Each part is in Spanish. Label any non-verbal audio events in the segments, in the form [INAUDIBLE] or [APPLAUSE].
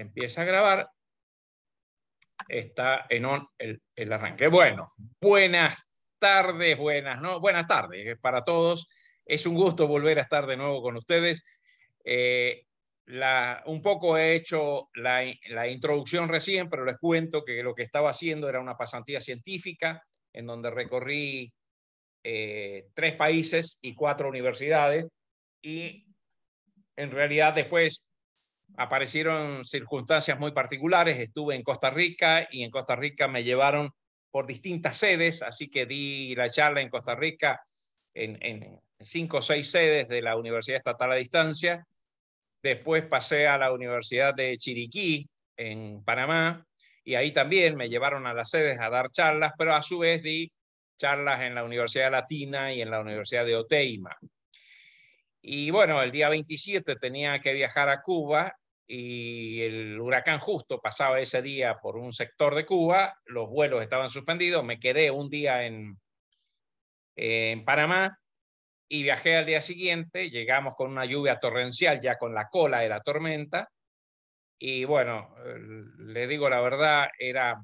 empieza a grabar, está en el, arranque. Bueno, buenas tardes, buenas, no, buenas tardes eh, para todos. Es un gusto volver a estar de nuevo con ustedes. Eh, la, un poco he hecho la, introducción recién, pero les cuento que lo que estaba haciendo era una pasantía científica en donde recorrí eh, tres países y cuatro universidades y en realidad después aparecieron circunstancias muy particulares. Estuve en Costa Rica y en Costa Rica me llevaron por distintas sedes, así que di la charla en Costa Rica en, cinco o seis sedes de la Universidad Estatal a Distancia. Después pasé a la Universidad de Chiriquí, en Panamá, y ahí también me llevaron a las sedes a dar charlas, pero a su vez di charlas en la Universidad Latina y en la Universidad de Oteima. Y bueno, el día 27 tenía que viajar a Cuba y el huracán justo pasaba ese día por un sector de Cuba, los vuelos estaban suspendidos, me quedé un día en, Panamá y viajé al día siguiente, llegamos con una lluvia torrencial ya con la cola de la tormenta y bueno, eh, le digo la verdad, era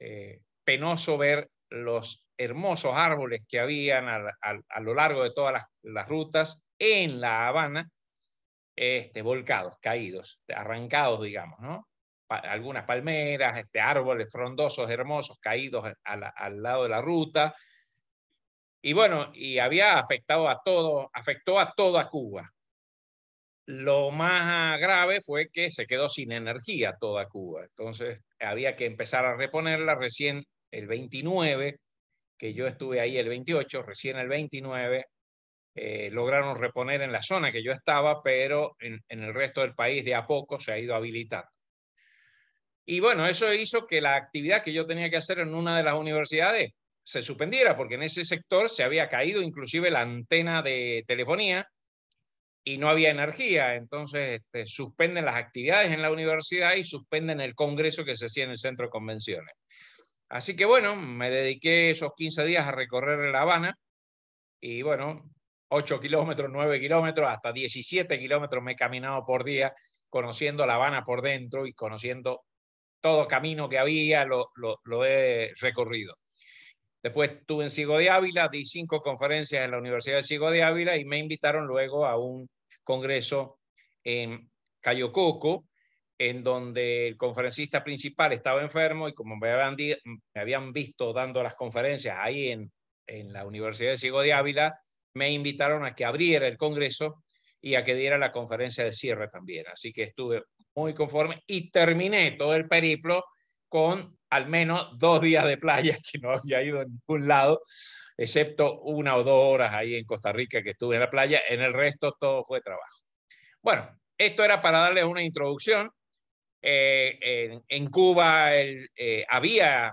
eh, penoso ver los hermosos árboles que habían a, lo largo de todas las rutas en La Habana este, volcados, caídos, arrancados, digamos, ¿no? algunas palmeras, este, árboles frondosos, hermosos, caídos al lado de la ruta. Y bueno, y había afectado a todo, afectó a toda Cuba. Lo más grave fue que se quedó sin energía toda Cuba. Entonces había que empezar a reponerla recién el 29, que yo estuve ahí el 28, recién el 29 eh, lograron reponer en la zona que yo estaba, pero en, el resto del país de a poco se ha ido habilitando. Y bueno, eso hizo que la actividad que yo tenía que hacer en una de las universidades se suspendiera, porque en ese sector se había caído inclusive la antena de telefonía y no había energía. Entonces este, suspenden las actividades en la universidad y suspenden el congreso que se hacía en el centro de convenciones. Así que bueno, me dediqué esos 15 días a recorrer La Habana y bueno, 8 kilómetros, 9 kilómetros, hasta 17 kilómetros me he caminado por día, conociendo La Habana por dentro y conociendo todo camino que había, lo, he recorrido. Después estuve en Sigo de Ávila, di cinco conferencias en la Universidad de Sigo de Ávila y me invitaron luego a un congreso en Cayo Coco, en donde el conferencista principal estaba enfermo y como me habían, visto dando las conferencias ahí en, en la Universidad de Sigo de Ávila, me invitaron a que abriera el Congreso y a que diera la conferencia de cierre también. Así que estuve muy conforme y terminé todo el periplo con al menos dos días de playa que no había ido a ningún lado, excepto una o dos horas ahí en Costa Rica que estuve en la playa. En el resto todo fue trabajo. Bueno, esto era para darles una introducción. Eh, en, Cuba eh, había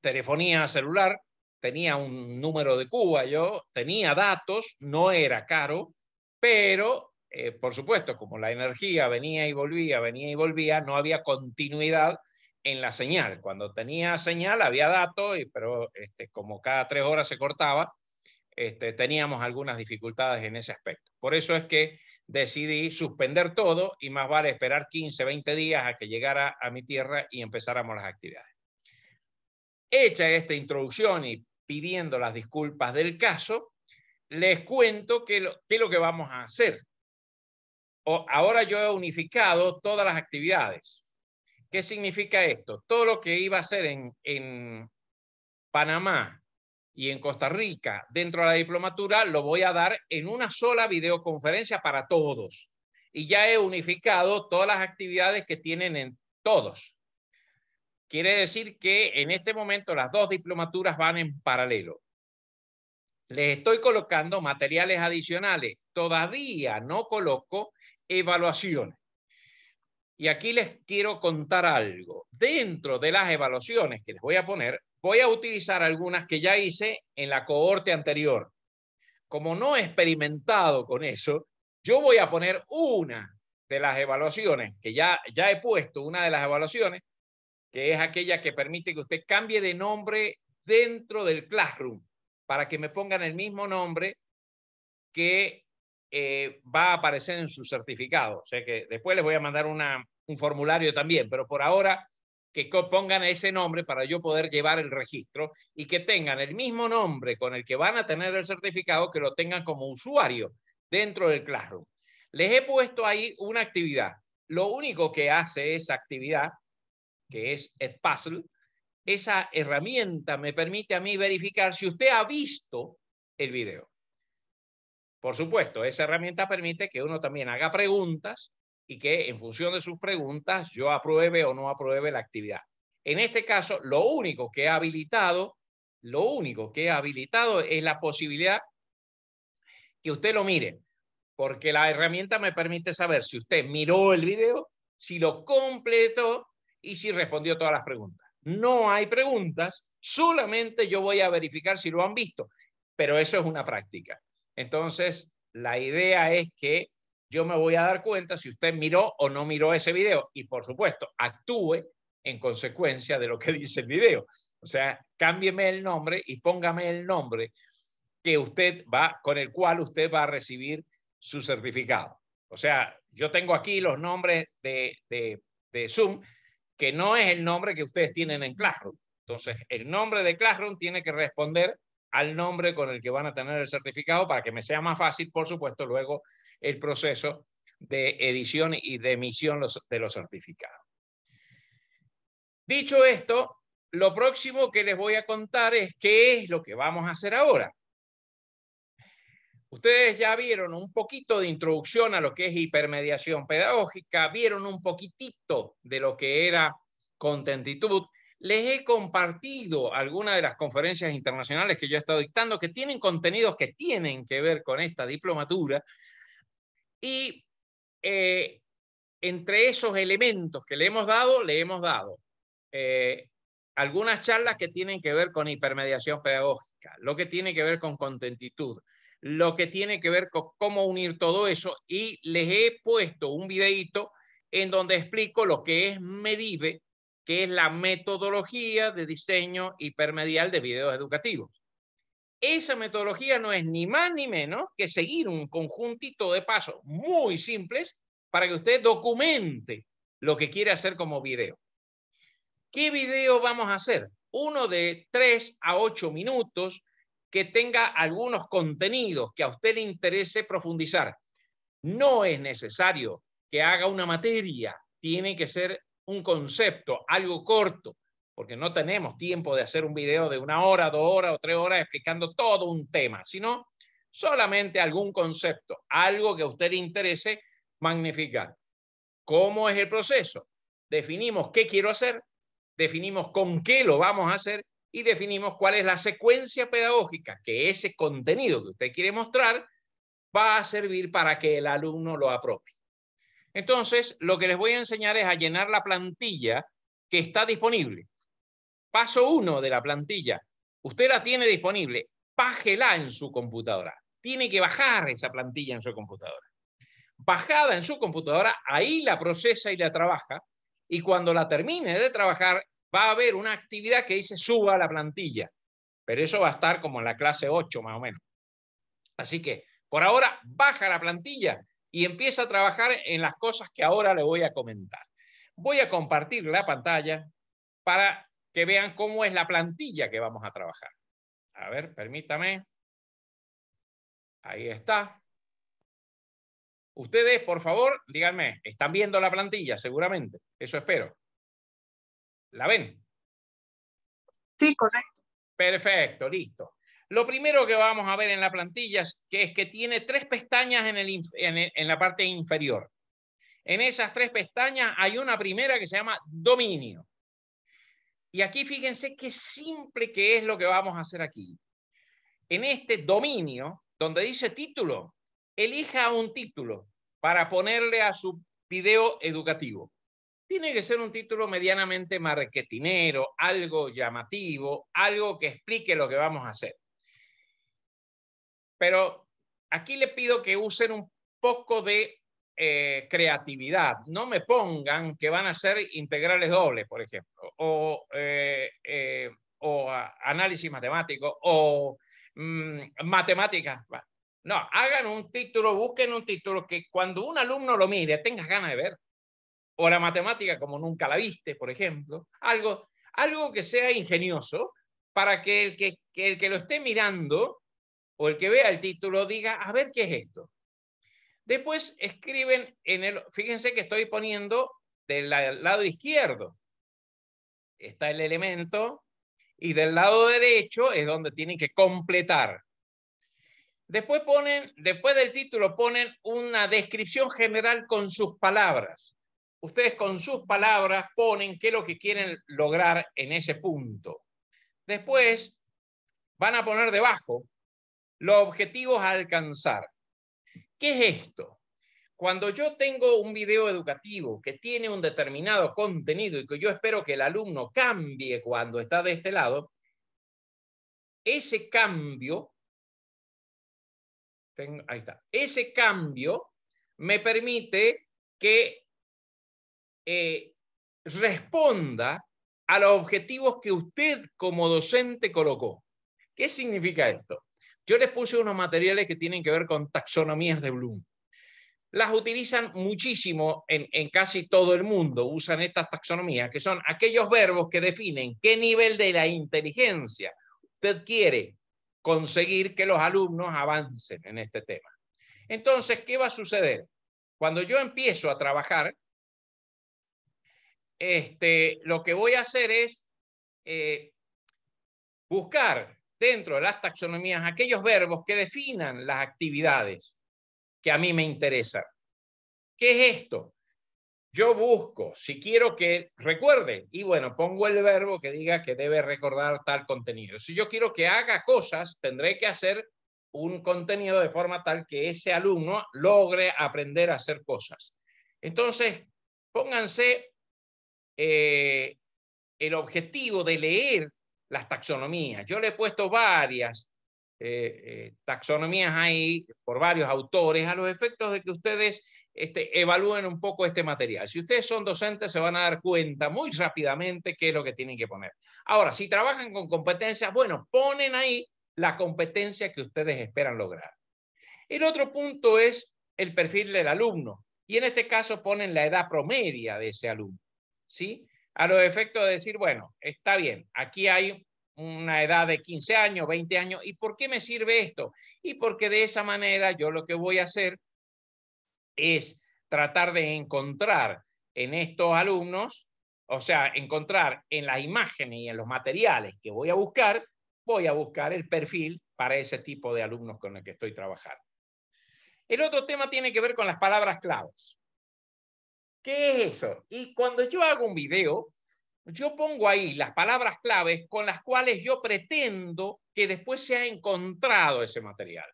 telefonía celular, tenía un número de Cuba, yo tenía datos, no era caro, pero eh, por supuesto, como la energía venía y volvía, venía y volvía, no había continuidad en la señal. Cuando tenía señal había datos, pero este, como cada tres horas se cortaba, este, teníamos algunas dificultades en ese aspecto. Por eso es que decidí suspender todo y más vale esperar 15, 20 días a que llegara a mi tierra y empezáramos las actividades. Hecha esta introducción y pidiendo las disculpas del caso, les cuento qué es lo que vamos a hacer. ahora yo he unificado todas las actividades. ¿Qué significa esto? Todo lo que iba a hacer en, Panamá y en Costa Rica dentro de la diplomatura lo voy a dar en una sola videoconferencia para todos. Y ya he unificado todas las actividades que tienen en todos. Quiere decir que en este momento las dos diplomaturas van en paralelo. Les estoy colocando materiales adicionales. Todavía no coloco evaluaciones. Y aquí les quiero contar algo. Dentro de las evaluaciones que les voy a poner, voy a utilizar algunas que ya hice en la cohorte anterior. Como no he experimentado con eso, yo voy a poner una de las evaluaciones que ya, ya he puesto, una de las evaluaciones, que es aquella que permite que usted cambie de nombre dentro del Classroom para que me pongan el mismo nombre que eh, va a aparecer en su certificado. O sea que después les voy a mandar un formulario también, pero por ahora que pongan ese nombre para yo poder llevar el registro y que tengan el mismo nombre con el que van a tener el certificado, que lo tengan como usuario dentro del Classroom. Les he puesto ahí una actividad. Lo único que hace esa actividad que es Edpuzzle, esa herramienta me permite a mí verificar si usted ha visto el video. Por supuesto, esa herramienta permite que uno también haga preguntas y que en función de sus preguntas yo apruebe o no apruebe la actividad. En este caso, lo único que he habilitado, lo único que he habilitado es la posibilidad que usted lo mire, porque la herramienta me permite saber si usted miró el video, si lo completó ¿Y si respondió todas las preguntas. No hay preguntas, solamente yo voy a verificar si lo han visto, pero eso es una práctica. Entonces, la idea es que yo me voy a dar cuenta si usted miró o no miró ese video y, por supuesto, actúe en consecuencia de lo que [LAUGHS] dice el video. O sea, cámbieme el nombre y póngame el nombre que usted va, con el cual usted va a recibir su certificado. O sea, yo tengo aquí los nombres de, de, de Zoom, que no es el nombre que ustedes tienen en Classroom. Entonces, el nombre de Classroom tiene que responder al nombre con el que van a tener el certificado para que me sea más fácil, por supuesto, luego el proceso de edición y de emisión de los certificados. Dicho esto, lo próximo que les voy a contar es qué es lo que vamos a hacer ahora. Ustedes ya vieron un poquito de introducción a lo que es hipermediación pedagógica, vieron un poquitito de lo que era contentitud. Les he compartido algunas de las conferencias internacionales que yo he estado dictando que tienen contenidos que tienen que ver con esta diplomatura. Y eh, entre esos elementos que le hemos dado, le hemos dado eh, algunas charlas que tienen que ver con hipermediación pedagógica, lo que tiene que ver con contentitud, lo que tiene que ver con cómo unir todo eso y les he puesto un videito en donde explico lo que es Medive, que es la metodología de diseño hipermedial de videos educativos. Esa metodología no es ni más ni menos que seguir un conjuntito de pasos muy simples para que usted documente lo que quiere hacer como video. ¿Qué video vamos a hacer? Uno de 3 a 8 minutos que tenga algunos contenidos que a usted le interese profundizar. No es necesario que haga una materia, tiene que ser un concepto, algo corto, porque no tenemos tiempo de hacer un video de una hora, dos horas o tres horas explicando todo un tema, sino solamente algún concepto, algo que a usted le interese magnificar. ¿Cómo es el proceso? Definimos qué quiero hacer, definimos con qué lo vamos a hacer y definimos cuál es la secuencia pedagógica que ese contenido que usted quiere mostrar va a servir para que el alumno lo apropie. Entonces, lo que les voy a enseñar es a llenar la plantilla que está disponible. Paso uno de la plantilla. Usted la tiene disponible. Bájela en su computadora. Tiene que bajar esa plantilla en su computadora. Bajada en su computadora, ahí la procesa y la trabaja. Y cuando la termine de trabajar, va a haber una actividad que dice suba la plantilla, pero eso va a estar como en la clase 8 más o menos. Así que por ahora baja la plantilla y empieza a trabajar en las cosas que ahora le voy a comentar. Voy a compartir la pantalla para que vean cómo es la plantilla que vamos a trabajar. A ver, permítame. Ahí está. Ustedes, por favor, díganme, ¿están viendo la plantilla? Seguramente, eso espero. ¿La ven? Sí, correcto. Perfecto, listo. Lo primero que vamos a ver en la plantilla es que, es que tiene tres pestañas en, en, en la parte inferior. En esas tres pestañas hay una primera que se llama dominio. Y aquí fíjense qué simple que es lo que vamos a hacer aquí. En este dominio, donde dice título, elija un título para ponerle a su video educativo tiene que ser un título medianamente marquetinero, algo llamativo, algo que explique lo que vamos a hacer. Pero aquí le pido que usen un poco de eh, creatividad. No me pongan que van a ser integrales dobles, por ejemplo, o, eh, eh, análisis matemático, o mm, matemáticas. No, hagan un título, busquen un título que cuando un alumno lo mire tengas ganas de ver o la matemática como nunca la viste, por ejemplo, algo, algo que sea ingenioso para que el que, el que lo esté mirando o el que vea el título diga, a ver qué es esto. Después escriben en el, fíjense que estoy poniendo del lado izquierdo está el elemento y del lado derecho es donde tienen que completar. Después ponen, después del título ponen una descripción general con sus palabras ustedes con sus palabras ponen qué es lo que quieren lograr en ese punto. Después van a poner debajo los objetivos a alcanzar. ¿Qué es esto? Cuando yo tengo un video educativo que tiene un determinado contenido y que yo espero que el alumno cambie cuando está de este lado, ese cambio, ahí está, ese cambio me permite que eh, responda a los objetivos que usted como docente colocó. ¿Qué significa esto? Yo les puse unos materiales que tienen que ver con taxonomías de Bloom. Las utilizan muchísimo en, en casi todo el mundo, usan estas taxonomías, que son aquellos verbos que definen qué nivel de la inteligencia usted quiere conseguir que los alumnos avancen en este tema. Entonces, ¿qué va a suceder? Cuando yo empiezo a trabajar este, lo que voy a hacer es eh, buscar dentro de las taxonomías aquellos verbos que definan las actividades que a mí me interesan. ¿Qué es esto? Yo busco, si quiero que recuerde, y bueno, pongo el verbo que diga que debe recordar tal contenido. Si yo quiero que haga cosas, tendré que hacer un contenido de forma tal que ese alumno logre aprender a hacer cosas. Entonces, pónganse eh, el objetivo de leer las taxonomías. Yo le he puesto varias eh, eh, taxonomías ahí por varios autores a los efectos de que ustedes este, evalúen un poco este material. Si ustedes son docentes, se van a dar cuenta muy rápidamente qué es lo que tienen que poner. Ahora, si trabajan con competencias, bueno, ponen ahí la competencia que ustedes esperan lograr. El otro punto es el perfil del alumno. Y en este caso ponen la edad promedia de ese alumno. ¿sí? A los efectos de decir, bueno, está bien, aquí hay una edad de 15 años, 20 años, ¿y por qué me sirve esto? Y porque de esa manera yo lo que voy a hacer es tratar de encontrar en estos alumnos, o sea, encontrar en las imágenes y en los materiales que voy a buscar, voy a buscar el perfil para ese tipo de alumnos con el que estoy trabajando. El otro tema tiene que ver con las palabras claves. ¿Qué es eso? Y cuando yo hago un video, yo pongo ahí las palabras claves con las cuales yo pretendo que después se ha encontrado ese material.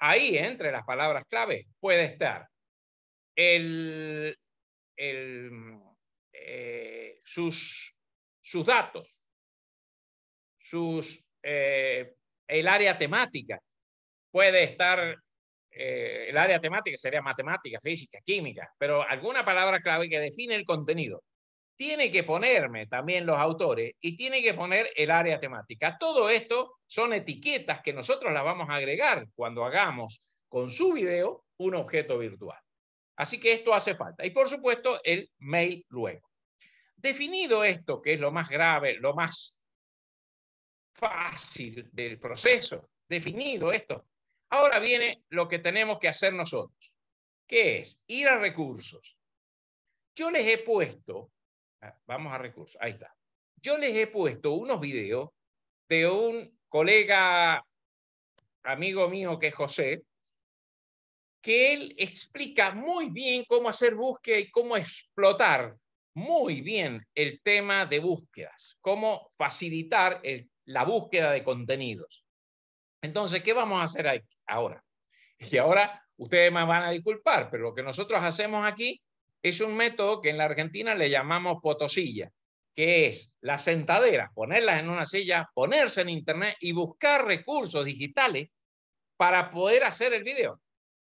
Ahí, entre las palabras claves, puede estar el, eh, sus, sus datos, sus, eh, el área temática, puede estar eh, el área temática sería matemática, física, química, pero alguna palabra clave que define el contenido. Tiene que ponerme también los autores y tiene que poner el área temática. Todo esto son etiquetas que nosotros las vamos a agregar cuando hagamos con su video un objeto virtual. Así que esto hace falta. Y por supuesto, el mail luego. Definido esto, que es lo más grave, lo más fácil del proceso, definido esto, Ahora viene lo que tenemos que hacer nosotros, que es ir a recursos. Yo les he puesto, ah, vamos a recursos, ahí está. Yo les he puesto unos videos de un colega, amigo mío que es José, que él explica muy bien cómo hacer búsqueda y cómo explotar muy bien el tema de búsquedas, cómo facilitar la búsqueda de contenidos. Entonces, ¿qué vamos a hacer aquí? ahora. [LAUGHS] Y ahora ustedes me van a disculpar, pero lo que nosotros hacemos aquí es un método que en la Argentina le llamamos potosilla, que es las sentaderas, ponerlas en una silla, ponerse en internet y buscar recursos digitales para poder hacer el video.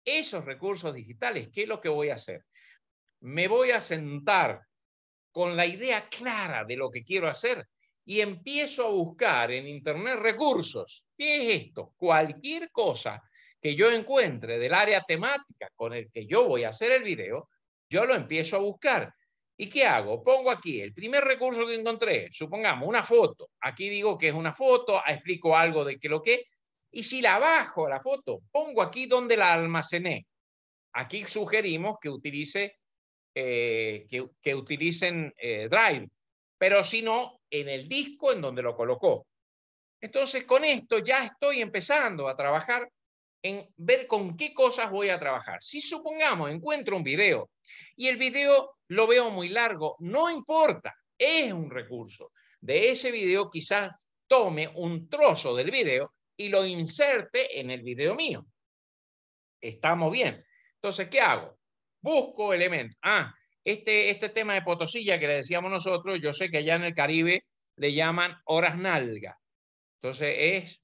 Esos recursos digitales, ¿qué es lo que voy a hacer? Me voy a sentar con la idea clara de lo que quiero hacer y empiezo a buscar en Internet recursos. ¿Qué es esto? Cualquier cosa que yo encuentre del área temática con el que yo voy a hacer el video, yo lo empiezo a buscar. ¿Y qué hago? Pongo aquí el primer recurso que encontré, supongamos una foto. Aquí digo que es una foto, ah, explico algo de qué lo que Y si la bajo la foto, pongo aquí donde la almacené. Aquí sugerimos que, utilice, eh, que, utilicen eh, Drive. Pero si no, en el disco en donde lo colocó. Entonces, con esto ya estoy empezando a trabajar en ver con qué cosas voy a trabajar. Si supongamos, encuentro un video y el video lo veo muy largo, no importa, es un recurso. De ese video quizás tome un trozo del video y lo inserte en el video mío. Estamos bien. Entonces, ¿qué hago? Busco elementos. Ah, este, este, tema de potosilla que le decíamos nosotros, yo sé que allá en el Caribe le llaman horas nalgas. Entonces es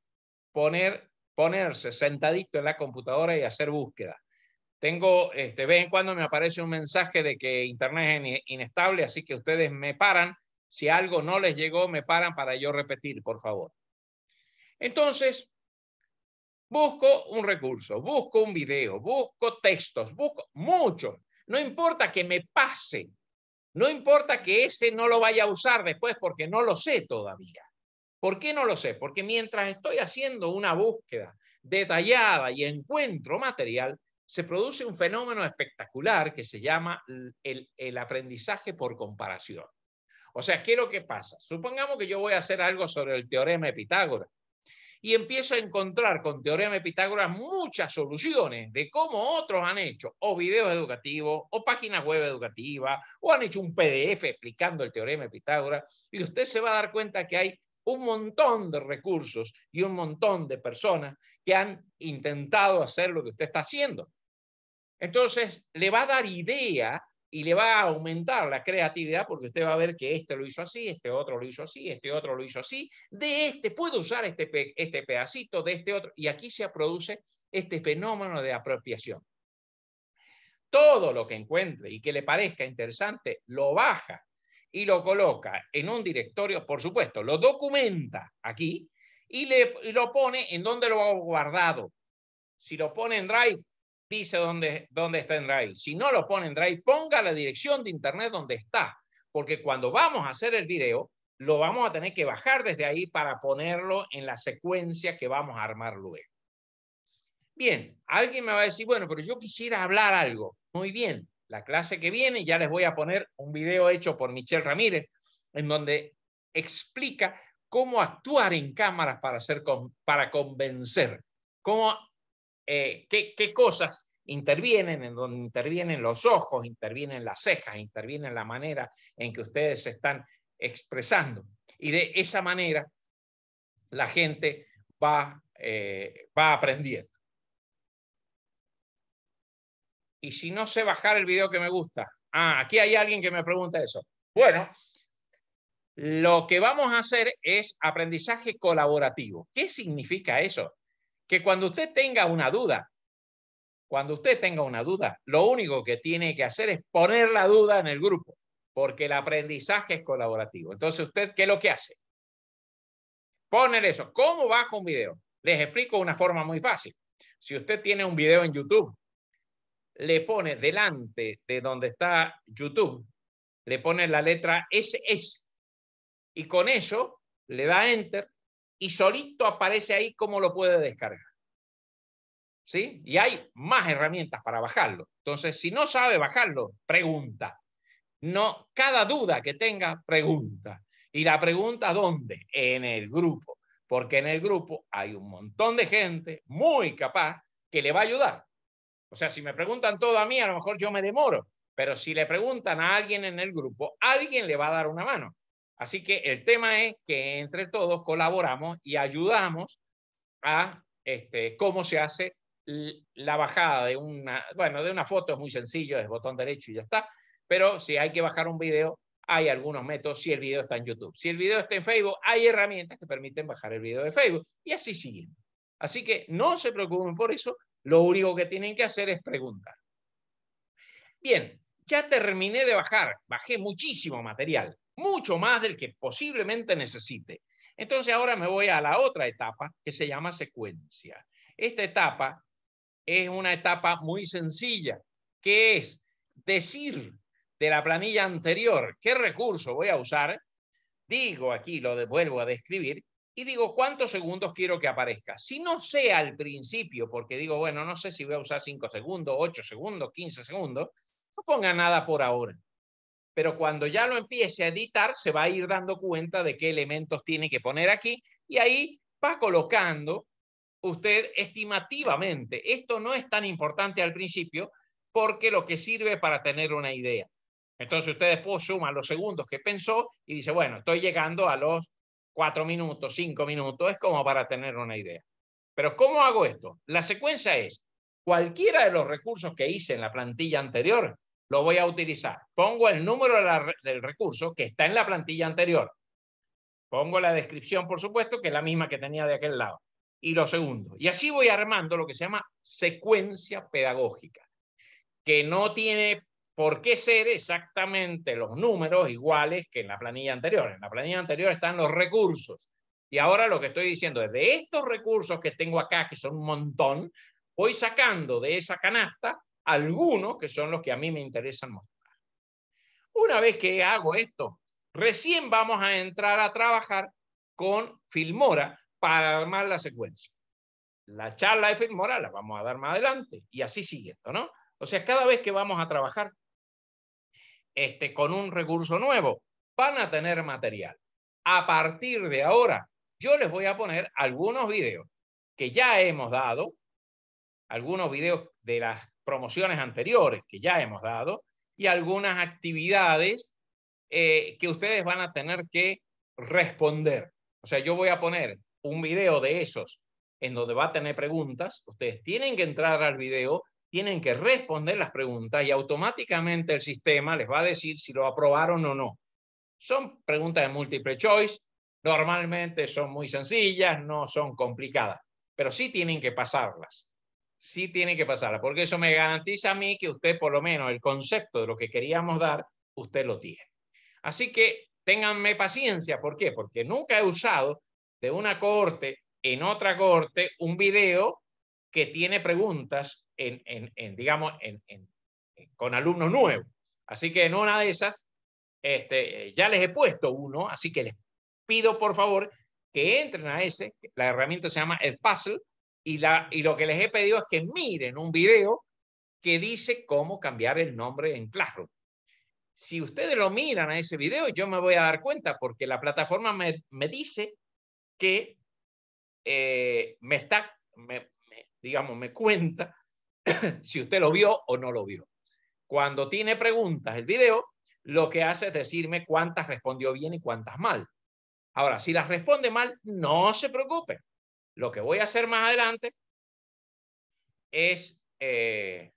poner, ponerse sentadito en la computadora y hacer búsqueda. Tengo, este, vez en cuando me aparece un mensaje de que Internet es inestable, así que ustedes me paran. Si algo no les llegó, me paran para yo repetir, por favor. Entonces, busco un recurso, busco un video, busco textos, busco mucho. No importa que me pase, no importa que ese no lo vaya a usar después porque no lo sé todavía. ¿Por qué no lo sé? Porque mientras estoy haciendo una búsqueda detallada y encuentro material, se produce un fenómeno espectacular que se llama el, aprendizaje por comparación. O sea, ¿qué es lo que pasa? Supongamos que yo voy a hacer algo sobre el teorema de Pitágoras y empiezo a encontrar con teorema de Pitágoras muchas soluciones de cómo otros han hecho o videos educativos o páginas web educativas o han hecho un PDF explicando el teorema de Pitágoras y usted se va a dar cuenta que hay un montón de recursos y un montón de personas que han intentado hacer lo que usted está haciendo. Entonces, le va a dar idea y le va a aumentar la creatividad porque usted va a ver que este lo hizo así, este otro lo hizo así, este otro lo hizo así, de este puede usar este, este pedacito, de este otro, y aquí se produce este fenómeno de apropiación. Todo lo que encuentre y que le parezca interesante, lo baja y lo coloca en un directorio, por supuesto, lo documenta aquí y, le, y lo pone en donde lo ha guardado. Si lo pone en Drive, dice dónde, dónde está en Drive. Si no lo pone en Drive, ponga la dirección de Internet donde está, porque cuando vamos a hacer el video, lo vamos a tener que bajar desde ahí para ponerlo en la secuencia que vamos a armar luego. Bien, alguien me va a decir, bueno, pero yo quisiera hablar algo. Muy bien, la clase que viene ya les voy a poner un video hecho por Michelle Ramírez, en donde explica cómo actuar en cámaras para, hacer, para convencer, cómo eh, qué, cosas intervienen, en donde intervienen los ojos, intervienen las cejas, intervienen la manera en que ustedes se están expresando. Y de esa manera la gente va, eh, va aprendiendo. Y si no sé bajar el video que me gusta, ah, aquí hay alguien que me pregunta eso. Bueno, lo que vamos a hacer es aprendizaje colaborativo. ¿Qué significa eso? que cuando usted tenga una duda, cuando usted tenga una duda, lo único que tiene que hacer es poner la duda en el grupo, porque el aprendizaje es colaborativo. Entonces, ¿usted qué es lo que hace? Poner eso. ¿Cómo bajo un video? Les explico una forma muy fácil. Si usted tiene un video en YouTube, le pone delante de donde está YouTube, le pone la letra SS y con eso le da enter y solito aparece ahí cómo lo puede descargar. ¿Sí? Y hay más herramientas para bajarlo. Entonces, si no sabe bajarlo, pregunta. No, cada duda que tenga, pregunta. Y la pregunta, ¿dónde? En el grupo. Porque en el grupo hay un montón de gente muy capaz que le va a ayudar. O sea, si me preguntan todo a mí, a lo mejor yo me demoro. Pero si le preguntan a alguien en el grupo, alguien le va a dar una mano. Así que el tema es que entre todos colaboramos y ayudamos a este, cómo se hace la bajada de una, bueno, de una foto es muy sencillo, es botón derecho y ya está, pero si hay que bajar un video, hay algunos métodos si el video está en YouTube. Si el video está en Facebook, hay herramientas que permiten bajar el video de Facebook y así siguen. Así que no se preocupen por eso, lo único que tienen que hacer es preguntar. Bien, ya terminé de bajar, bajé muchísimo material mucho más del que posiblemente necesite. Entonces ahora me voy a la otra etapa que se llama secuencia. Esta etapa es una etapa muy sencilla, que es decir de la planilla anterior qué recurso voy a usar, digo aquí, lo vuelvo a describir, y digo cuántos segundos quiero que aparezca. Si no sé al principio, porque digo, bueno, no sé si voy a usar 5 segundos, 8 segundos, 15 segundos, no ponga nada por ahora pero cuando ya lo empiece a editar, se va a ir dando cuenta de qué elementos tiene que poner aquí y ahí va colocando usted estimativamente. Esto no es tan importante al principio porque lo que sirve para tener una idea. Entonces usted después suma los segundos que pensó y dice, bueno, estoy llegando a los cuatro minutos, cinco minutos, es como para tener una idea. Pero ¿cómo hago esto? La secuencia es, cualquiera de los recursos que hice en la plantilla anterior, lo voy a utilizar. Pongo el número del recurso que está en la plantilla anterior. Pongo la descripción, por supuesto, que es la misma que tenía de aquel lado. Y lo segundo. Y así voy armando lo que se llama secuencia pedagógica, que no tiene por qué ser exactamente los números iguales que en la planilla anterior. En la planilla anterior están los recursos. Y ahora lo que estoy diciendo es, de estos recursos que tengo acá, que son un montón, voy sacando de esa canasta algunos que son los que a mí me interesan mostrar. Una vez que hago esto, recién vamos a entrar a trabajar con Filmora para armar la secuencia. La charla de Filmora la vamos a dar más adelante y así siguiendo, ¿no? O sea, cada vez que vamos a trabajar este, con un recurso nuevo, van a tener material. A partir de ahora, yo les voy a poner algunos videos que ya hemos dado, algunos videos de las promociones anteriores que ya hemos dado y algunas actividades eh, que ustedes van a tener que responder. O sea, yo voy a poner un video de esos en donde va a tener preguntas. Ustedes tienen que entrar al video, tienen que responder las preguntas y automáticamente el sistema les va a decir si lo aprobaron o no. Son preguntas de múltiple choice. Normalmente son muy sencillas, no son complicadas, pero sí tienen que pasarlas sí tiene que pasar, porque eso me garantiza a mí que usted, por lo menos, el concepto de lo que queríamos dar, usted lo tiene. Así que ténganme paciencia, ¿por qué? Porque nunca he usado de una corte en otra corte un video que tiene preguntas en, en, digamos, en, con alumnos nuevos. Así que en una de esas, este, ya les he puesto uno, así que les pido por favor que entren a ese, la herramienta se llama el puzzle, y, lo que les he pedido es que miren un video que dice cómo cambiar el nombre en Classroom. Si ustedes lo miran a ese video, yo me voy a dar cuenta porque la plataforma me, dice que eh, me está, me, digamos, me cuenta [COUGHS] si usted lo vio o no lo vio. Cuando tiene preguntas el video, lo que hace es decirme cuántas respondió bien y cuántas mal. Ahora, si las responde mal, no se preocupen. Lo que voy a hacer más adelante es eh,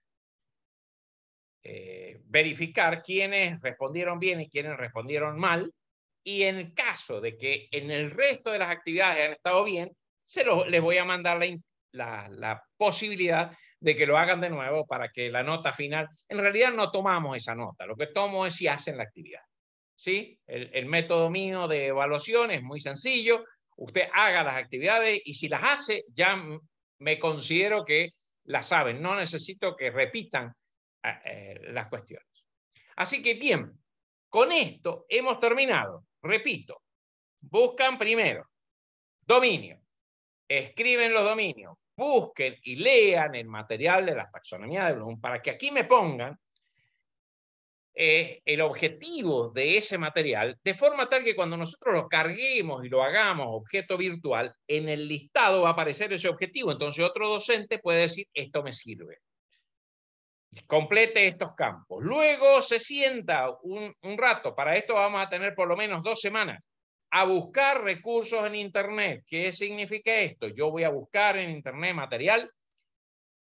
eh, verificar quiénes respondieron bien y quiénes respondieron mal. Y en caso de que en el resto de las actividades hayan estado bien, se les voy a mandar la, posibilidad de que lo hagan de nuevo para que la nota final, en realidad no tomamos esa nota, lo que tomo es si hacen la actividad. ¿Sí? El, el método mío de evaluación es muy sencillo, usted haga las actividades y si las hace, ya me considero que las saben, no necesito que repitan eh, eh, las cuestiones. Así que bien, con esto hemos terminado. Repito, buscan primero dominio, escriben los dominios, busquen y lean el material de la taxonomía de Bloom para que aquí me pongan eh, el objetivo de ese material, de forma tal que cuando nosotros lo carguemos y lo hagamos objeto virtual, en el listado va a aparecer ese objetivo. Entonces otro docente puede decir, esto me sirve. Complete estos campos. Luego se sienta un, un rato, para esto vamos a tener por lo menos dos semanas, a buscar recursos en Internet. ¿Qué significa esto? Yo voy a buscar en Internet material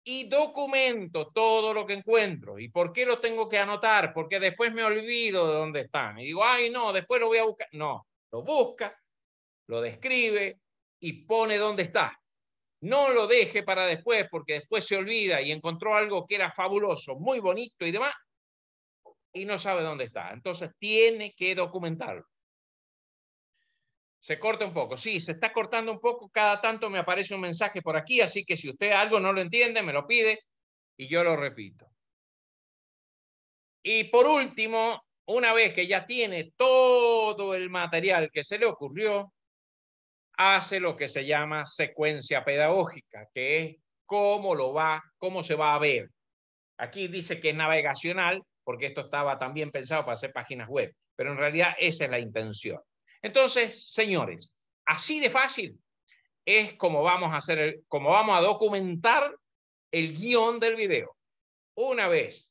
y documento todo lo que encuentro. ¿Y por qué lo tengo que anotar? Porque después me olvido de dónde está Y digo, ay, no, después lo voy a buscar. No, lo busca, lo describe y pone dónde está. No lo deje para después porque después se olvida y encontró algo que era fabuloso, muy bonito y demás, y no sabe dónde está. Entonces tiene que documentarlo. Se corta un poco. Sí, se está cortando un poco. Cada tanto me aparece un mensaje por aquí, así que si usted algo no lo entiende, me lo pide y yo lo repito. Y por último, una vez que ya tiene todo el material que se le ocurrió, hace lo que se llama secuencia pedagógica, que es cómo lo va, cómo se va a ver. Aquí dice que es navegacional, porque esto estaba también pensado para hacer páginas web, pero en realidad esa es la intención. Entonces, señores, así de fácil es como vamos a hacer, vamos a documentar el guión del video. Una vez,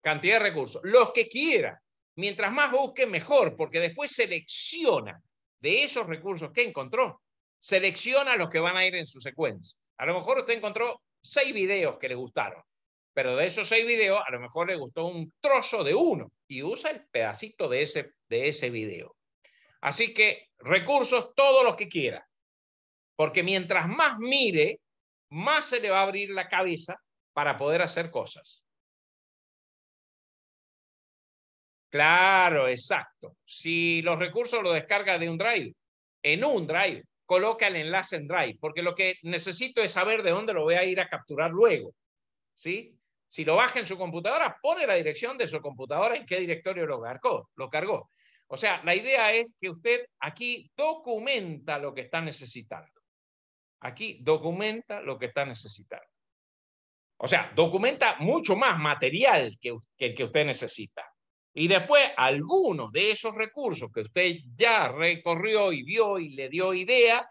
cantidad de recursos, los que quiera. Mientras más busque, mejor, porque después selecciona de esos recursos que encontró, selecciona los que van a ir en su secuencia. A lo mejor usted encontró seis videos que le gustaron, pero de esos seis videos, a lo mejor le gustó un trozo de uno y usa el pedacito de ese, de ese video. Así que recursos todos los que quiera, porque mientras más mire, más se le va a abrir la cabeza para poder hacer cosas. Claro, exacto. Si los recursos los descarga de un drive, en un drive, coloca el enlace en drive, porque lo que necesito es saber de dónde lo voy a ir a capturar luego. Si lo baja en su computadora, pone la dirección de su computadora en qué directorio lo cargó, lo cargó. O sea, la idea es que usted aquí documenta lo que está necesitando. Aquí documenta lo que está necesitando. O sea, documenta mucho más material que, el que usted necesita. Y después, algunos de esos recursos que usted ya recorrió y vio y le dio idea,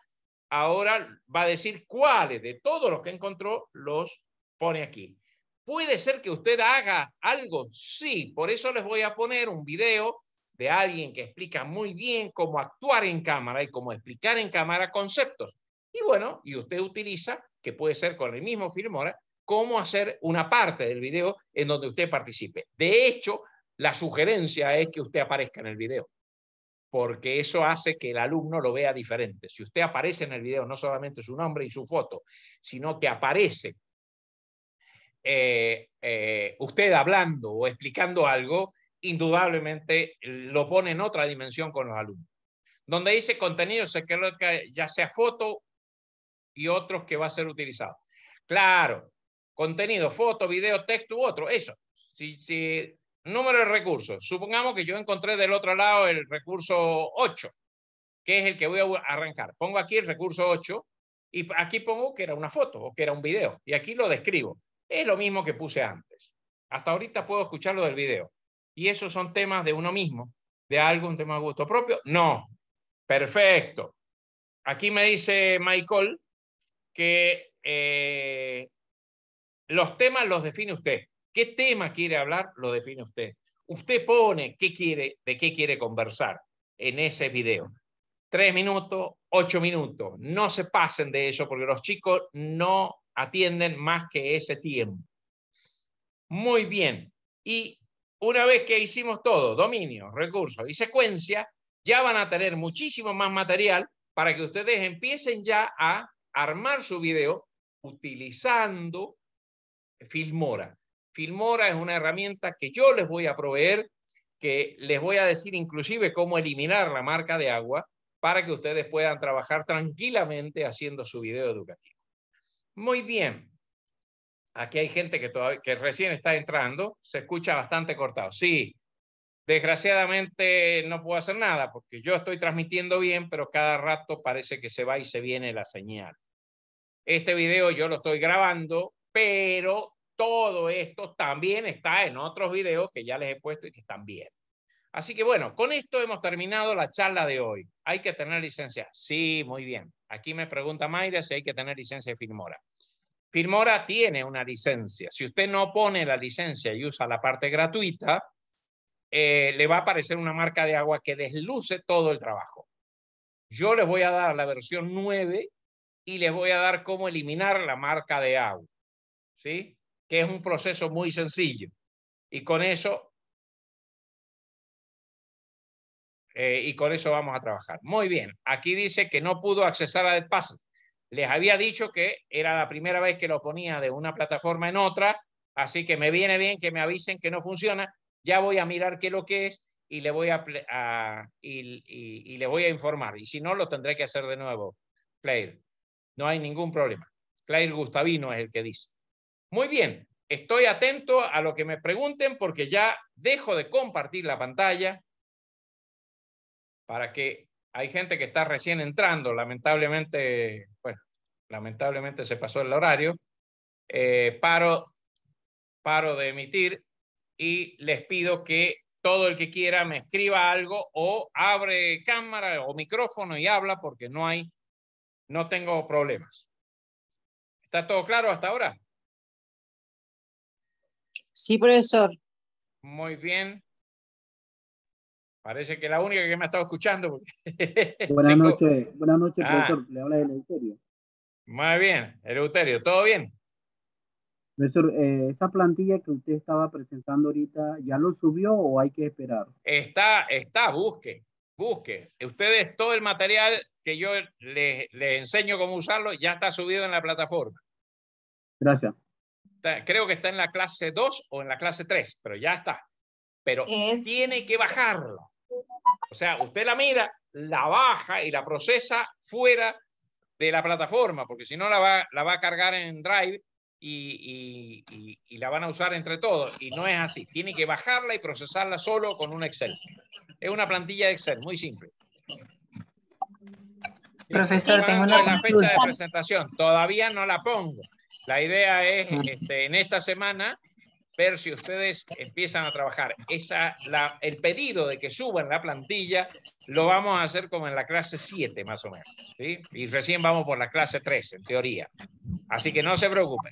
ahora va a decir cuáles de todos los que encontró los pone aquí. Puede ser que usted haga algo, sí, por eso les voy a poner un video de alguien que explica muy bien cómo actuar en cámara y cómo explicar en cámara conceptos. Y bueno, y usted utiliza, que puede ser con el mismo Filmora, cómo hacer una parte del video en donde usted participe. De hecho, la sugerencia es que usted aparezca en el video, porque eso hace que el alumno lo vea diferente. Si usted aparece en el video, no solamente su nombre y su foto, sino que aparece eh, eh, usted hablando o explicando algo, indudablemente eh, lo pone en otra dimensión con los alumnos. Donde dice contenido, se que ya sea foto y otros que va a ser utilizado. Claro, contenido, foto, video, texto u otro, eso. Si, si, número de recursos, supongamos que yo encontré del otro lado el recurso 8, que es el que voy a arrancar. Pongo aquí el recurso 8 y aquí pongo que era una foto o que era un video y aquí lo describo. Es lo mismo que puse antes. Hasta ahorita puedo escuchar lo del video y esos son temas de uno mismo, de algún tema a gusto propio. No, perfecto. Aquí me dice Michael que eh, los temas los define usted. ¿Qué tema quiere hablar? Lo define usted. Usted pone qué quiere, de qué quiere conversar en ese video. Tres minutos, ocho minutos. No se pasen de eso porque los chicos no atienden más que ese tiempo. Muy bien. Y una vez que hicimos todo, dominio, recursos y secuencia, ya van a tener muchísimo más material para que ustedes empiecen ya a armar su video utilizando Filmora. Filmora es una herramienta que yo les voy a proveer, que les voy a decir inclusive cómo eliminar la marca de agua para que ustedes puedan trabajar tranquilamente haciendo su video educativo. Muy bien. Aquí hay gente que, recién está entrando, se escucha bastante cortado. Sí, desgraciadamente no puedo hacer nada porque yo estoy transmitiendo bien, pero cada rato parece que se va y se viene la señal. Este video yo lo estoy grabando, pero todo esto también está en otros videos que ya les he puesto y que están bien. Así que bueno, con esto hemos terminado la charla de hoy. ¿Hay que tener licencia? Sí, muy bien. Aquí me pregunta Mayra si hay que tener licencia de Filmora. Filmora tiene una licencia. Si usted no pone la licencia y usa la parte gratuita, eh, le va a aparecer una marca de agua que desluce todo el trabajo. Yo les voy a dar la versión 9 y les voy a dar cómo eliminar la marca de agua, ¿sí? Que es un proceso muy sencillo. Y con eso eh, con eso vamos a trabajar. Muy bien, aquí dice que no pudo accesar al paso. Les había dicho que era la primera vez que lo ponía de una plataforma en otra, así que me viene bien que me avisen que no funciona. Ya voy a mirar qué es lo que es y le voy a, y, le voy a informar. Y si no, lo tendré que hacer de nuevo, Claire. No hay ningún problema. Claire Gustavino es el que dice. Muy bien, estoy atento a lo que me pregunten porque ya dejo de compartir la pantalla para que hay gente que está recién entrando, lamentablemente, bueno, lamentablemente se pasó el horario, eh, paro, paro de emitir y les pido que todo el que quiera me escriba algo o abre cámara o micrófono y habla porque no hay, no tengo problemas. ¿Está todo claro hasta ahora? Sí, profesor. Muy bien. Parece que la única que me ha estado escuchando. [LAUGHS] Buenas noches, buenas noches, ah. profesor. Le habla del serio. Muy bien, Eleuterio, ¿todo bien? Profesor, eh, esa plantilla que usted estaba presentando ahorita, ¿ya lo subió o hay que esperar? Está, está, busque, busque. Ustedes, todo el material que yo les, les enseño cómo usarlo, ya está subido en la plataforma. Gracias. creo que está en la clase 2 o en la clase 3, pero ya está. Pero tiene que bajarlo. O sea, usted la mira, la baja y la procesa fuera de la plataforma, porque si no la va, la va a cargar en Drive y, la van a usar entre todos. Y no es así. Tiene que bajarla y procesarla solo con un Excel. Es una plantilla de Excel, muy simple. Profesor, tengo una la fecha de presentación. Todavía no la pongo. La idea es mm. este, en esta semana ver si ustedes empiezan a trabajar. Esa, la, el pedido de que suban la plantilla lo vamos a hacer como en la clase 7 más o menos, Y recién vamos por la clase 3 en teoría. Así que no se preocupen.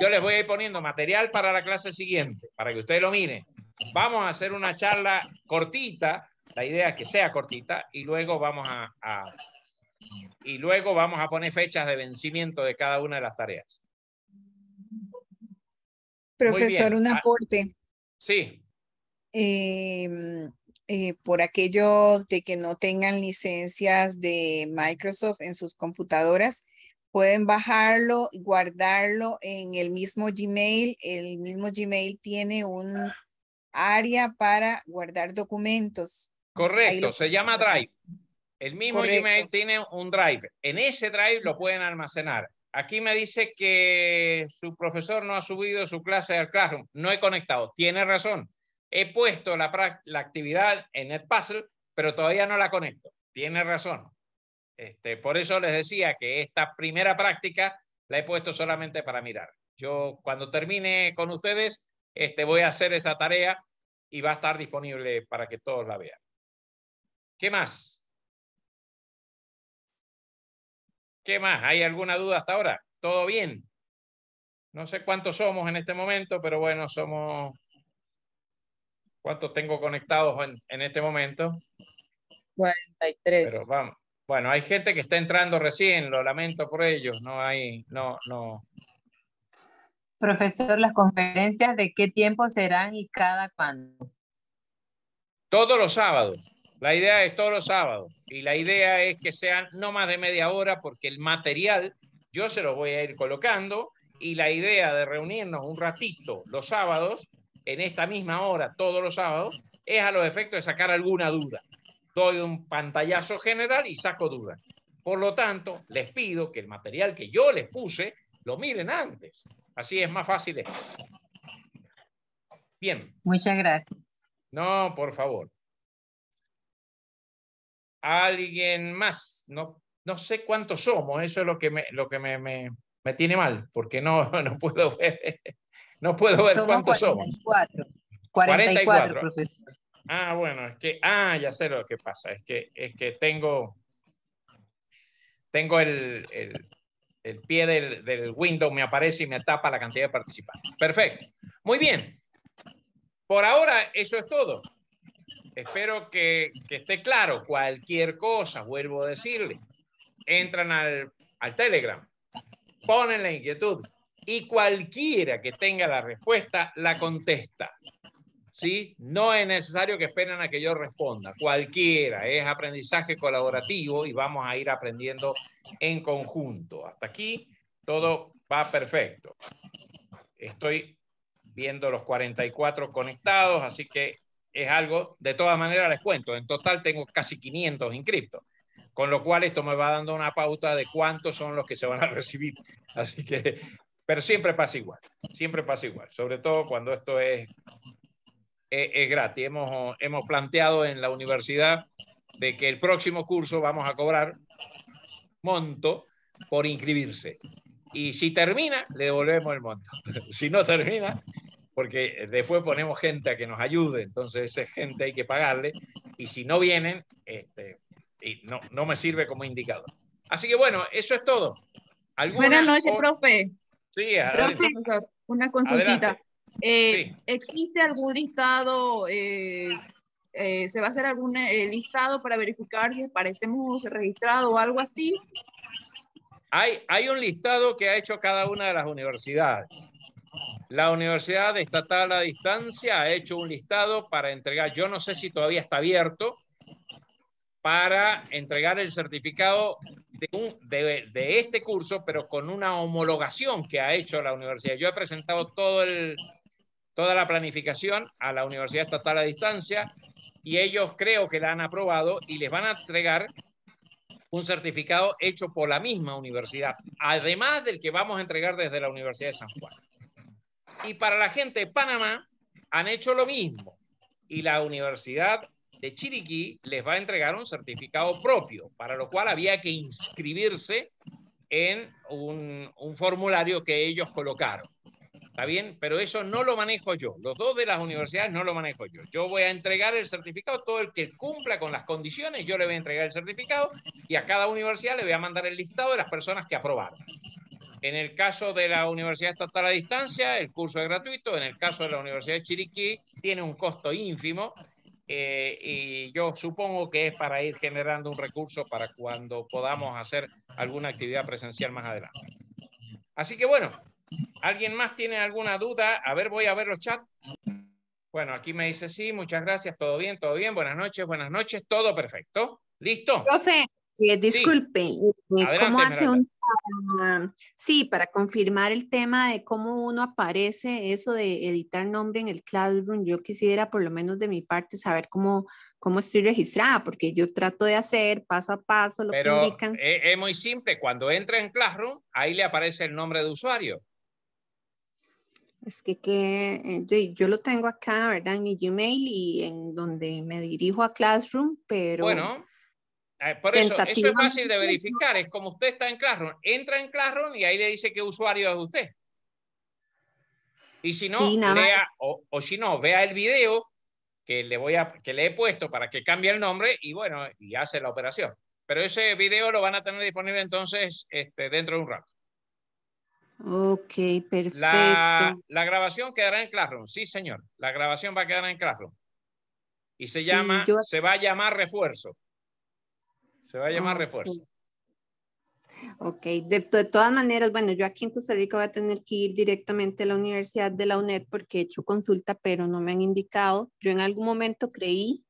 Yo les voy a ir poniendo material para la clase siguiente, para que ustedes lo miren. Vamos a hacer una charla cortita, la idea es que sea cortita, y luego vamos a, y luego vamos a poner fechas de vencimiento de cada una de las tareas. Profesor, un ah. aporte. Sí. Eh, eh, por aquello de que no tengan licencias de Microsoft en sus computadoras, pueden bajarlo, guardarlo en el mismo Gmail. El mismo Gmail tiene un área para guardar documentos. Correcto, se llama Drive. El mismo Gmail tiene un Drive. En ese Drive lo pueden almacenar. Aquí me dice que su profesor no ha subido su clase al Classroom. No he conectado. Tiene razón he puesto la, actividad en NetPuzzle, pero todavía no la conecto. Tiene razón. Este, por eso les decía que esta primera práctica la he puesto solamente para mirar. Yo cuando termine con ustedes, este, voy a hacer esa tarea y va a estar disponible para que todos la vean. ¿Qué más? ¿Qué más? ¿Hay alguna duda hasta ahora? ¿Todo bien? No sé cuántos somos en este momento, pero bueno, somos ¿Cuántos tengo conectados en, este momento? 43. Bueno, hay gente que está entrando recién, lo lamento por ellos, no hay, no, no. Profesor, las conferencias de qué tiempo serán y cada cuándo. Todos los sábados. La idea es todos los sábados. Y la idea es que sean no más de media hora porque el material yo se lo voy a ir colocando y la idea de reunirnos un ratito los sábados en esta misma hora todos los sábados es a los efectos de sacar alguna duda. Doy un pantallazo general y saco dudas. Por lo tanto, les pido que el material que yo les puse lo miren antes. Así es más fácil Bien. Muchas gracias. No, por favor. ¿Alguien más? No, no sé cuántos somos. Eso es lo que me, lo que me tiene mal, porque no, [LAUGHS] no puedo ver. No puedo ver cuántos somos. 44, 44, Ah, bueno, es que, ah, ya sé lo que pasa, es que, es que tengo, tengo el, el, pie del, window, me aparece y me tapa la cantidad de participantes. Perfecto. Muy bien. Por ahora, eso es todo. Espero que, esté claro. Cualquier cosa, vuelvo a decirle, entran al, al Telegram, ponen la inquietud, y cualquiera que tenga la respuesta la contesta. ¿Sí? No es necesario que esperen a que yo responda, cualquiera, es aprendizaje colaborativo y vamos a ir aprendiendo en conjunto. Hasta aquí todo va perfecto. Estoy viendo los 44 conectados, así que es algo, de todas maneras les cuento, en total tengo casi 500 inscriptos, con lo cual esto me va dando una pauta de cuántos son los que se van a recibir. Así que pero siempre pasa igual, siempre pasa igual, sobre todo cuando esto es, es, gratis. Hemos, planteado en la universidad de que el próximo curso vamos a cobrar monto por inscribirse. Y si termina, le devolvemos el monto. [LAUGHS] si no termina, porque después ponemos gente a que nos ayude, entonces esa gente hay que pagarle. Y si no vienen, este, y no, no me sirve como indicador. Así que bueno, eso es todo. Buenas noches, profe. Sí, una consultita. Eh, ¿Existe algún listado, eh, eh, se va a hacer algún listado para verificar si parecemos registrados o algo así? Hay, hay un listado que ha hecho cada una de las universidades. La Universidad Estatal a Distancia ha hecho un listado para entregar, yo no sé si todavía está abierto, para entregar el certificado de, este curso, pero con una homologación que ha hecho la universidad. Yo he presentado todo toda la planificación a la Universidad Estatal a Distancia y ellos creo que la han aprobado y les van a entregar un certificado hecho por la misma universidad, además del que vamos a entregar desde la Universidad de San Juan. Y para la gente de Panamá han hecho lo mismo y la Universidad de Chiriquí les va a entregar un certificado propio, para lo cual había que inscribirse en un, formulario que ellos colocaron. ¿Está bien? Pero eso no lo manejo yo. Los dos de las universidades no lo manejo yo. Yo voy a entregar el certificado, todo el que cumpla con las condiciones, yo le voy a entregar el certificado y a cada universidad le voy a mandar el listado de las personas que aprobaron. En el caso de la Universidad Estatal a Distancia, el curso es gratuito. En el caso de la Universidad de Chiriquí, tiene un costo ínfimo eh, y yo supongo que es para ir generando un recurso para cuando podamos hacer alguna actividad presencial más adelante. Así que bueno, ¿alguien más tiene alguna duda? A ver, voy a ver los chats. Bueno, aquí me dice sí, muchas gracias, todo bien, todo bien, buenas noches, buenas noches, todo perfecto. ¿Listo? Profe, eh, disculpe, eh, ¿cómo hace un sí, para confirmar el tema de cómo uno aparece, eso de editar nombre en el Classroom, yo quisiera por lo menos de mi parte saber cómo, cómo estoy registrada, porque yo trato de hacer paso a paso lo que indican. Es, es muy simple, cuando entra en Classroom, ahí le aparece el nombre de usuario. Es que, que, eh, yo lo tengo acá, ¿verdad? En mi Gmail y en donde me dirijo a Classroom, pero... Bueno, eh, por eso, eso es fácil de verificar. Es como usted está en Classroom. Entra en Classroom y ahí le dice qué usuario es usted. Y si no, o, si no, vea el video que le, voy a, que le he puesto para que cambie el nombre y bueno, y hace la operación. Pero ese video lo van a tener disponible entonces este, dentro de un rato. Ok, perfecto. La, grabación quedará en Classroom, sí señor. La grabación va a quedar en Classroom. Y se llama, se va a llamar refuerzo. Se va a llamar ah, refuerzo. Ok, de, de, todas maneras, bueno, yo aquí en Costa Rica voy a tener que ir directamente a la Universidad de la UNED porque he hecho consulta, pero no me han indicado. Yo en algún momento creí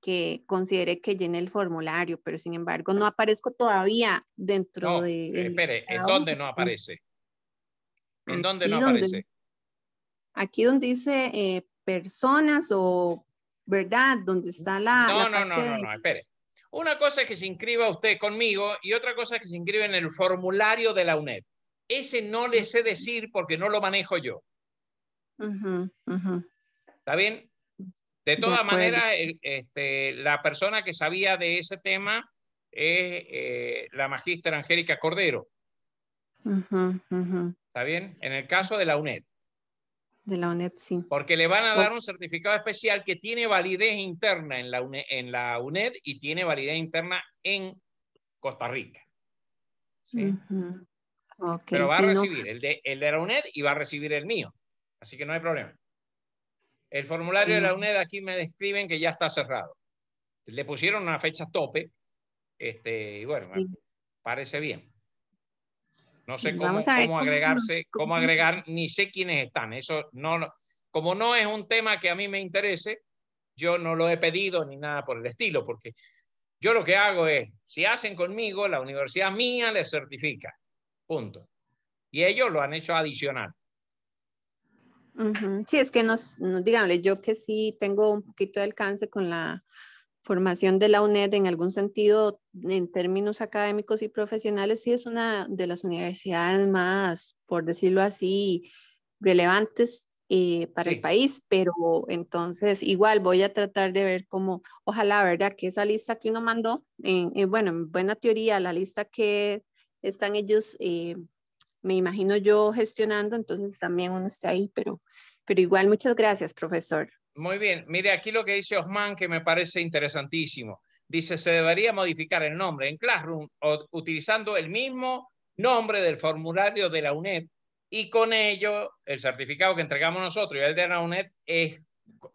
que consideré que llené el formulario, pero sin embargo no aparezco todavía dentro de... Eh, espere, ¿en dónde no aparece? ¿En dónde no aparece? aquí donde dice eh, personas o, ¿verdad? ¿Dónde está la... No, no, no, no, no, espere. Una cosa es que se inscriba usted conmigo y otra cosa es que se inscribe en el formulario de la UNED. Ese no le sé decir porque no lo manejo yo. ¿Está bien? De todas maneras, este, la persona que sabía de ese tema es eh, la magíster Angélica Cordero. ¿Está bien? En el caso de la UNED de la UNED, sí. Porque le van a dar un certificado especial que tiene validez interna en la, UNED, y tiene validez interna en Costa Rica. ¿sí? Pero va a recibir el, de, la UNED y va a recibir el mío. Así que no hay problema. El formulario de la UNED aquí me describen que ya está cerrado. Le pusieron una fecha tope. Este, y bueno, parece bien. No sé cómo, cómo agregarse, cómo agregar, ni sé quiénes están. Eso no, como no es un tema que a mí me interese, yo no lo he pedido ni nada por el estilo, porque yo lo que hago es, si hacen conmigo, la universidad mía les certifica. Punto. Y ellos lo han hecho adicional. Sí, es que nos, yo que sí tengo un poquito de alcance con la formación de la UNED en algún sentido, en términos académicos y profesionales, sí es una de las universidades más, por decirlo así, relevantes eh, para el país, pero entonces igual voy a tratar de ver cómo, ojalá, ¿verdad? Que esa lista que uno mandó, bueno, en buena teoría, la lista que están ellos, eh, me imagino yo gestionando, entonces también uno está ahí, pero, pero igual muchas gracias, profesor. Muy bien, mire aquí lo que dice Osman que me parece interesantísimo. Dice, se debería modificar el nombre en Classroom utilizando el mismo nombre del formulario de la UNED y con ello el certificado que entregamos nosotros y el de la UNED es,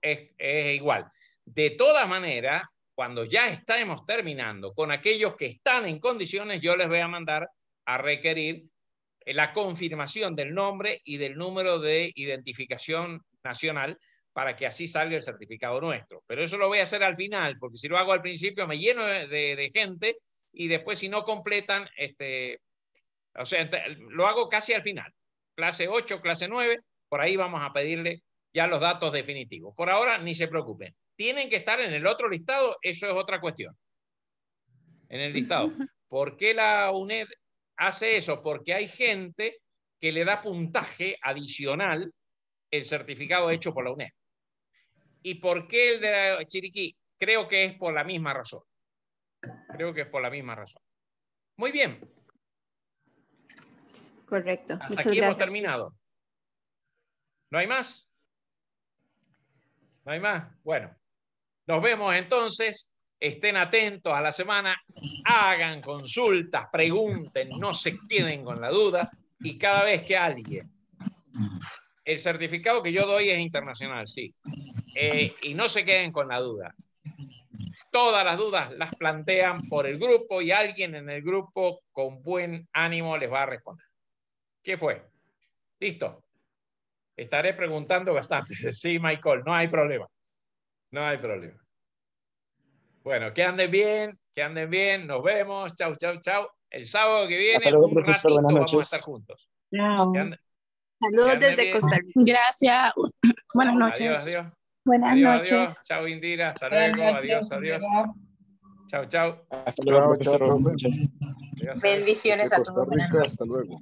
es, es igual. De todas maneras, cuando ya estemos terminando con aquellos que están en condiciones, yo les voy a mandar a requerir la confirmación del nombre y del número de identificación nacional para que así salga el certificado nuestro. Pero eso lo voy a hacer al final, porque si lo hago al principio me lleno de, gente y después si no completan, este, o sea, lo hago casi al final. Clase 8, clase 9, por ahí vamos a pedirle ya los datos definitivos. Por ahora ni se preocupen. Tienen que estar en el otro listado, eso es otra cuestión. En el listado. [LAUGHS] ¿Por qué la UNED hace eso? Porque hay gente que le da puntaje adicional el certificado hecho por la UNED. ¿Y por qué el de Chiriquí? Creo que es por la misma razón. Creo que es por la misma razón. Muy bien. Correcto. aquí hemos terminado. ¿No hay más? ¿No hay más? Bueno, nos vemos entonces. Estén atentos a la semana, hagan consultas, pregunten, no se queden con la duda. Y cada vez que alguien, el certificado que yo doy es internacional, sí, eh, y no se queden con la duda. Todas las dudas las plantean por el grupo y alguien en el grupo con buen ánimo les va a responder. ¿Qué fue? Listo. Estaré preguntando bastante. [LAUGHS] Sí, Michael, no hay problema. No hay problema. Bueno, que anden bien, que anden bien. Nos vemos. Chau, chau, chau. El sábado que viene, luego, un ratito, vamos a estar juntos. Saludos desde Costa Rica. Gracias. Buenas noches. adiós. Buenas noches. Chao, Indira. Hasta luego. adiós, adiós. Chao, chao. Hasta luego, chao. Bendiciones a todos. Hasta luego.